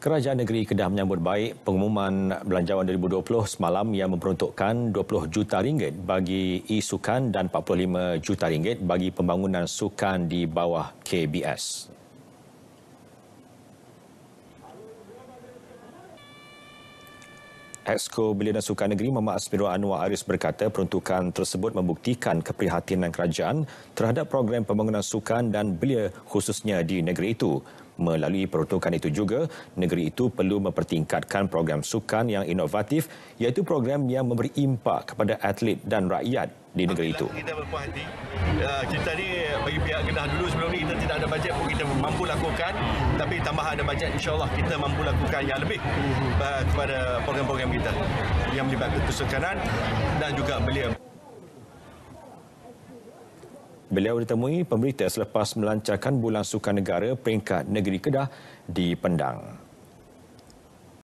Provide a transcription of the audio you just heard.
Kerajaan Negeri Kedah menyambut baik pengumuman Belanjawan 2020 semalam yang memperuntukkan 20 juta ringgit bagi e-sukan dan 45 juta ringgit bagi pembangunan sukan di bawah KBS. Exco Bilionan Sukan Negeri Mohd Asmirul Anwar Aris berkata peruntukan tersebut membuktikan keprihatinan kerajaan terhadap program pembangunan sukan dan belia khususnya di negeri itu. Melalui protokol itu juga, negeri itu perlu mempertingkatkan program sukan yang inovatif iaitu program yang memberi impak kepada atlet dan rakyat di negeri itu. Kita berpuas hati. Kita uh, ni bagi pihak Kedah dulu sebelum ini kita tidak ada bajet pun kita mampu lakukan. Tapi tambah ada bajet Allah kita mampu lakukan yang lebih uh, kepada program-program kita yang melibatkan kesukanan dan juga beliau. Beliau ditemui pemberita selepas melancarkan bulan sukan negara peringkat negeri Kedah di Pendang.